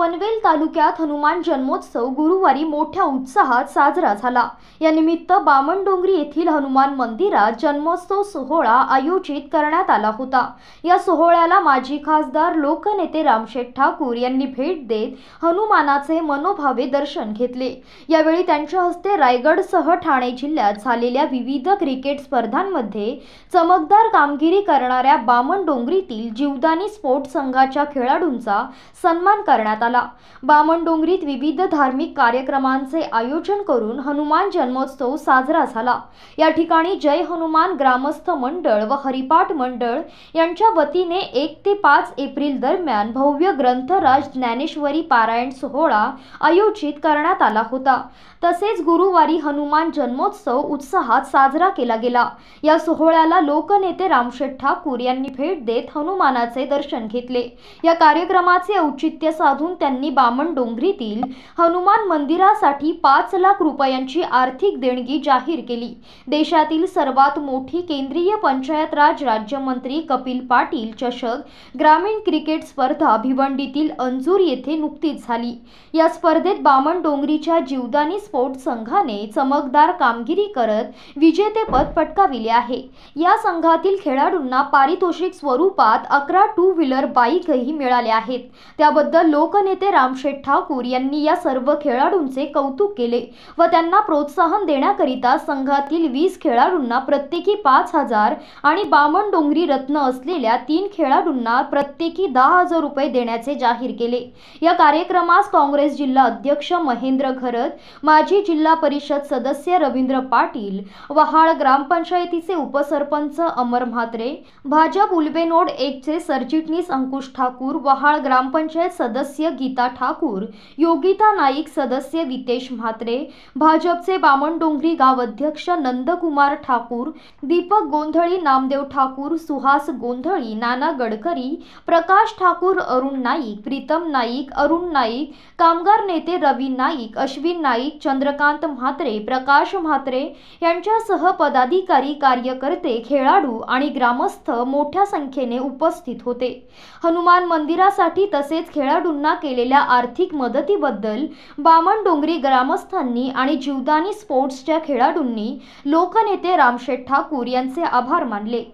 पनवेल तालुक्यात हनुमान जन्मोत्सव गुरुवारी मोठ्या उत्साहात साजरा झाला या बामणडोंगरी येथील हनुमान मंदिरात जन्मोत्सव सोहळा आयोजित करण्यात आला होता या सोहळ्याला माजी खासदार लोकनेते रामशेठ ठाकूर यांनी भेट देत हनुमानाचे मनोभावे दर्शन घेतले यावेळी त्यांच्या हस्ते रायगडसह ठाणे जिल्ह्यात झालेल्या विविध क्रिकेट स्पर्धांमध्ये चमकदार कामगिरी करणाऱ्या बामणडोंगरीतील जीवदानी स्पोर्ट संघाच्या खेळाडूंचा सन्मान करण्यात आला बामणडोंगरीत विविध धार्मिक कार्यक्रमांचे आयोजन करून हनुमान जन्मोत्सव साजरा झाला या ठिकाणी जय हनुमान ग्रामस्थ मंडळ व हरिपाठ मंडळ यांच्या वतीने एक ते पाच एप्रिल दरम्यान भव्य ग्रंथराज ज्ञानेश्वरी पारायण सोहळा आयोजित करण्यात आला होता तसेच गुरुवारी हनुमान जन्मोत्सव उत्साहात साजरा केला गेला या सोहळ्याला लोकनेते रामशेठ ठाकूर यांनी भेट देत हनुमानाचे दर्शन घेतले या कार्यक्रमाचे औचित्य साधून त्यांनी बामण डोंगरीतील हनुमान मंदिरासाठी पाच लाख रुपयांची आर्थिक देणगी जाहीर केली देशातील सर्वात मोठी केंद्रीय पंचायत राज राज्यमंत्री कपिल पाटील चषक ग्रामीण क्रिकेट स्पर्धा भिवंडीतील अंजूर येथे नुकतीच झाली या स्पर्धेत बामण डोंगरीच्या जीवदानी स्पोर्ट संघाने चमकदार कामगिरी करत विजेतेपद पटकाविले आहे या संघातील खेळाडूंना पारितोषिक स्वरूपात अकरा टू व्हीलर बाईकही मिळाल्या आहेत त्याबद्दल लोक नेते रामशेठ ठाकूर यांनी या सर्व खेळाडूंचे कौतुक केले व त्यांना प्रोत्साहन देण्याकरिता संघातील वीस खेळाडूंना प्रत्येकी पाच हजार आणि बामण डोंगरी रत्न असलेल्या तीन खेळाडूंना प्रत्येकी दहा रुपये देण्याचे जाहीर केले या कार्यक्रमास काँग्रेस जिल्हा अध्यक्ष महेंद्र घरत माजी जिल्हा परिषद सदस्य रवींद्र पाटील वहाळ ग्रामपंचायतीचे उपसरपंच अमर म्हात्रे भाजप उलबेनोड एकचे सरचिटणीस अंकुश ठाकूर वहाळ ग्रामपंचायत सदस्य गीता ठाकूर योगिता नाईक सदस्य वितेश म्हात्रे भाजपचे बामणडोंगरी गाव अध्यक्ष नंदकुमार ठाकूर दीपक गोंधळी नामदेव ठाकूर सुहास गोंधळी नाना गडकरी प्रकाश ठाकूर अरुण नाईक प्रीतम नाईक अरुण नाईक कामगार नेते रवी नाईक अश्विन नाईक चंद्रकांत म्हात्रे प्रकाश म्हात्रे यांच्यासह पदाधिकारी कार्यकर्ते खेळाडू आणि ग्रामस्थ मोठ्या संख्येने उपस्थित होते हनुमान मंदिरासाठी तसेच खेळाडूंना केलेल्या आर्थिक मदतीबद्दल बामणडोंगरी ग्रामस्थांनी आणि जीवदानी स्पोर्ट्सच्या खेळाडूंनी लोकनेते रामशेठ ठाकूर यांचे आभार मानले